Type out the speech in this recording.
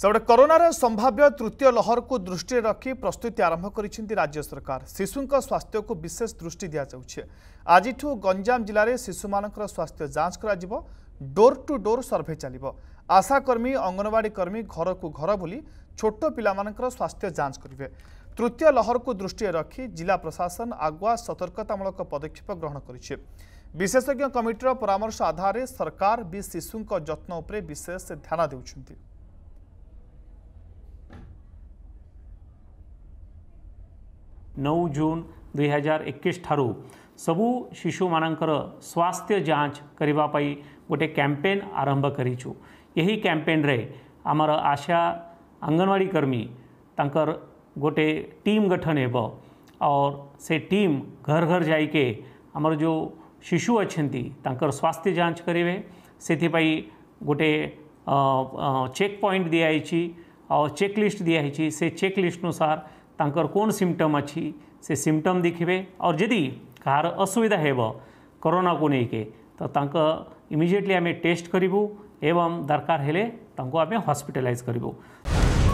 ସେପଟେ କରୋନାର ସମ୍ଭାବ୍ୟ ତୃତୀୟ ଲହରକୁ ଦୃଷ୍ଟିରେ ରଖି ପ୍ରସ୍ତୁତି ଆରମ୍ଭ କରିଛନ୍ତି ରାଜ୍ୟ ସରକାର ଶିଶୁଙ୍କ ସ୍ୱାସ୍ଥ୍ୟକୁ ବିଶେଷ ଦୃଷ୍ଟି ଦିଆଯାଉଛି ଆଜିଠୁ ଗଞ୍ଜାମ ଜିଲ୍ଲାରେ ଶିଶୁମାନଙ୍କର ସ୍ୱାସ୍ଥ୍ୟ ଯାଞ୍ଚ କରାଯିବ ଡୋର୍ ଟୁ ଡୋର୍ ସର୍ଭେ ଚାଲିବ ଆଶାକର୍ମୀ ଅଙ୍ଗନବାଡ଼ି କର୍ମୀ ଘରକୁ ଘର ବୁଲି ଛୋଟ ପିଲାମାନଙ୍କର ସ୍ୱାସ୍ଥ୍ୟ ଯାଞ୍ଚ କରିବେ ତୃତୀୟ ଲହରକୁ ଦୃଷ୍ଟିରେ ରଖି ଜିଲ୍ଲା ପ୍ରଶାସନ ଆଗୁଆ ସତର୍କତାମୂଳକ ପଦକ୍ଷେପ ଗ୍ରହଣ କରିଛି ବିଶେଷଜ୍ଞ କମିଟିର ପରାମର୍ଶ ଆଧାରରେ ସରକାର ବି ଶିଶୁଙ୍କ ଯତ୍ନ ଉପରେ ବିଶେଷ ଧ୍ୟାନ ଦେଉଛନ୍ତି नौ जून दुई हजार एक सबु शिशु मान स्वास्थ्य जांच करने गोटे कैंपेन आरंभ करीचु यही कैंपेन रे आमर आशा अंगनवाड़ी कर्मी तंकर गोटे टीम गठन हो और से टीम घर घर जाके आमर जो शिशु अच्छा स्वास्थ्य जांच करेंगे से गोटे चेक पॉइंट दिया दिखाई और चेकलिस्ट दिया दिखाई से चेकलिस्ट अनुसार ତାଙ୍କର କ'ଣ ସିମ୍ପଟମ୍ ଅଛି ସେ ସିମ୍ପଟମ୍ ଦେଖିବେ ଆଉ ଯଦି କାହାର ଅସୁବିଧା ହେବ କରୋନାକୁ ନେଇକି ତ ତାଙ୍କ ଇମିଡ଼ିଏଟଲି ଆମେ ଟେଷ୍ଟ କରିବୁ ଏବଂ ଦରକାର ହେଲେ ତାଙ୍କୁ ଆମେ ହସ୍ପିଟାଲାଇଜ୍ କରିବୁ